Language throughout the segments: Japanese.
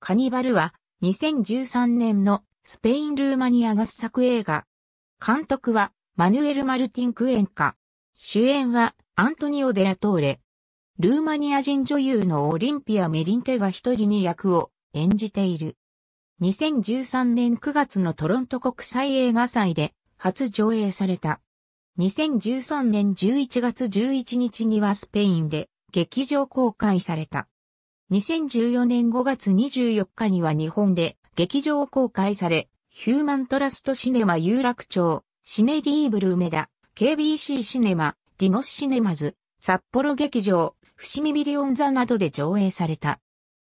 カニバルは2013年のスペイン・ルーマニア合作映画。監督はマヌエル・マルティン・クエンカ。主演はアントニオ・デラトーレ。ルーマニア人女優のオリンピア・メリンテが一人に役を演じている。2013年9月のトロント国際映画祭で初上映された。2013年11月11日にはスペインで劇場公開された。2014年5月24日には日本で劇場公開され、ヒューマントラストシネマ有楽町、シネリーブル梅田、KBC シネマ、ディノスシネマズ、札幌劇場、伏見ビリオン座などで上映された。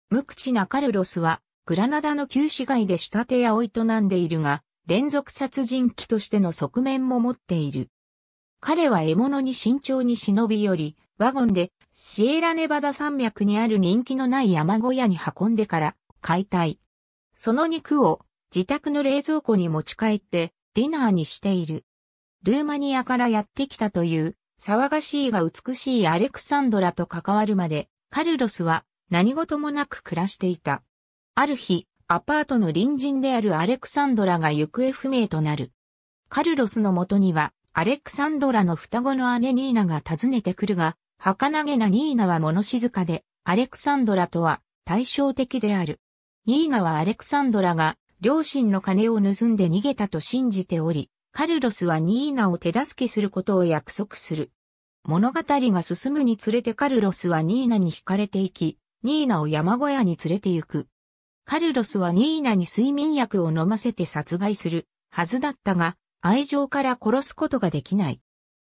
無口なカルロスは、グラナダの旧市街で仕立て屋を営んでいるが、連続殺人鬼としての側面も持っている。彼は獲物に慎重に忍び寄り、ワゴンでシエラネバダ山脈にある人気のない山小屋に運んでから解体。その肉を自宅の冷蔵庫に持ち帰ってディナーにしている。ルーマニアからやってきたという騒がしいが美しいアレクサンドラと関わるまでカルロスは何事もなく暮らしていた。ある日、アパートの隣人であるアレクサンドラが行方不明となる。カルロスのもとにはアレクサンドラの双子の姉ニーナが訪ねてくるが、儚げなニーナは物静かで、アレクサンドラとは対照的である。ニーナはアレクサンドラが両親の金を盗んで逃げたと信じており、カルロスはニーナを手助けすることを約束する。物語が進むにつれてカルロスはニーナに惹かれていき、ニーナを山小屋に連れて行く。カルロスはニーナに睡眠薬を飲ませて殺害するはずだったが、愛情から殺すことができない。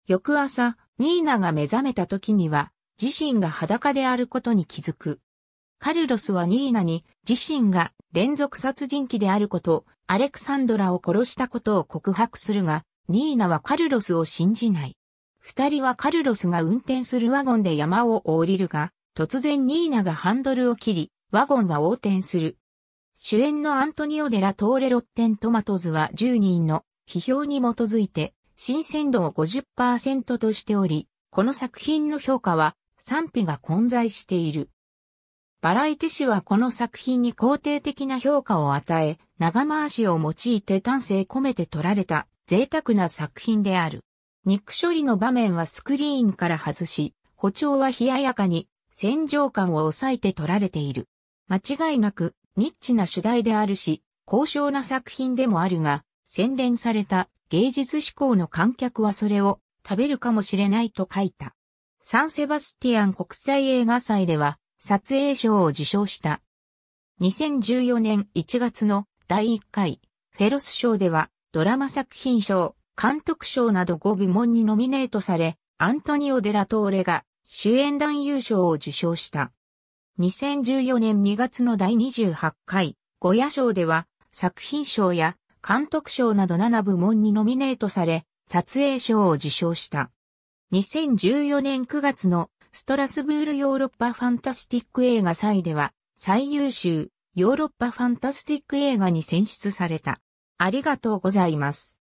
翌朝、ニーナが目覚めた時には、自身が裸であることに気づく。カルロスはニーナに自身が連続殺人鬼であること、アレクサンドラを殺したことを告白するが、ニーナはカルロスを信じない。二人はカルロスが運転するワゴンで山を降りるが、突然ニーナがハンドルを切り、ワゴンは横転する。主演のアントニオ・デラ・トーレ・ロッテン・トマトズは10人の批評に基づいて新鮮度を50%としており、この作品の評価は賛否が混在している。バラエティ誌はこの作品に肯定的な評価を与え、長回しを用いて丹精込めて撮られた贅沢な作品である。肉処理の場面はスクリーンから外し、歩調は冷ややかに戦場感を抑えて撮られている。間違いなくニッチな主題であるし、高尚な作品でもあるが、洗練された芸術志向の観客はそれを食べるかもしれないと書いた。サンセバスティアン国際映画祭では撮影賞を受賞した。2014年1月の第1回フェロス賞ではドラマ作品賞、監督賞など5部門にノミネートされ、アントニオ・デラトーレが主演男優賞を受賞した。2014年2月の第28回、ゴヤ賞では作品賞や監督賞など7部門にノミネートされ、撮影賞を受賞した。2014年9月のストラスブールヨーロッパファンタスティック映画祭では最優秀ヨーロッパファンタスティック映画に選出された。ありがとうございます。